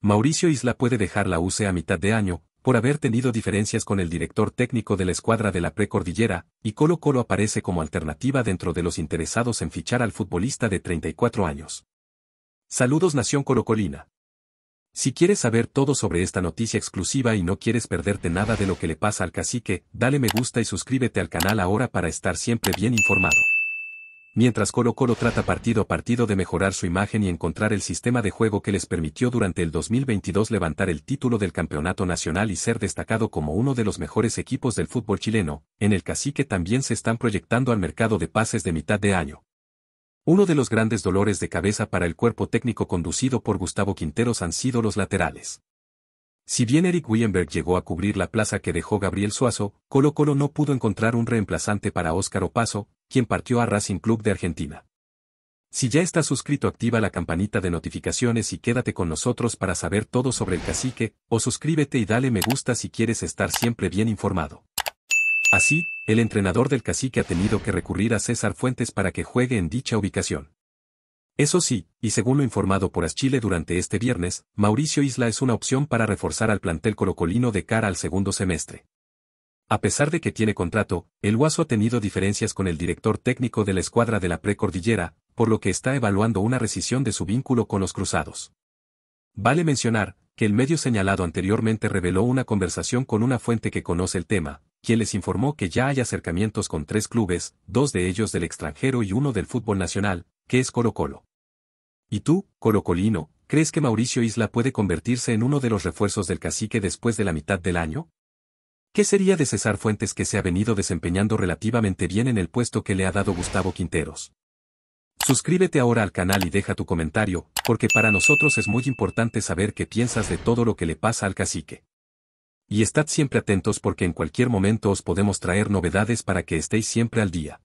Mauricio Isla puede dejar la UCE a mitad de año, por haber tenido diferencias con el director técnico de la escuadra de la precordillera, y Colo Colo aparece como alternativa dentro de los interesados en fichar al futbolista de 34 años. Saludos Nación Colo Colina. Si quieres saber todo sobre esta noticia exclusiva y no quieres perderte nada de lo que le pasa al cacique, dale me gusta y suscríbete al canal ahora para estar siempre bien informado mientras Colo Colo trata partido a partido de mejorar su imagen y encontrar el sistema de juego que les permitió durante el 2022 levantar el título del campeonato nacional y ser destacado como uno de los mejores equipos del fútbol chileno, en el cacique también se están proyectando al mercado de pases de mitad de año. Uno de los grandes dolores de cabeza para el cuerpo técnico conducido por Gustavo Quinteros han sido los laterales. Si bien Eric Wienberg llegó a cubrir la plaza que dejó Gabriel Suazo, Colo Colo no pudo encontrar un reemplazante para Óscar Opaso, quien partió a Racing Club de Argentina. Si ya estás suscrito activa la campanita de notificaciones y quédate con nosotros para saber todo sobre el cacique, o suscríbete y dale me gusta si quieres estar siempre bien informado. Así, el entrenador del cacique ha tenido que recurrir a César Fuentes para que juegue en dicha ubicación. Eso sí, y según lo informado por Aschile durante este viernes, Mauricio Isla es una opción para reforzar al plantel colocolino de cara al segundo semestre. A pesar de que tiene contrato, el Guaso ha tenido diferencias con el director técnico de la escuadra de la precordillera, por lo que está evaluando una rescisión de su vínculo con los cruzados. Vale mencionar, que el medio señalado anteriormente reveló una conversación con una fuente que conoce el tema, quien les informó que ya hay acercamientos con tres clubes, dos de ellos del extranjero y uno del fútbol nacional, que es Colo Colo. ¿Y tú, Colo Colino, crees que Mauricio Isla puede convertirse en uno de los refuerzos del cacique después de la mitad del año? ¿Qué sería de César Fuentes que se ha venido desempeñando relativamente bien en el puesto que le ha dado Gustavo Quinteros? Suscríbete ahora al canal y deja tu comentario, porque para nosotros es muy importante saber qué piensas de todo lo que le pasa al cacique. Y estad siempre atentos porque en cualquier momento os podemos traer novedades para que estéis siempre al día.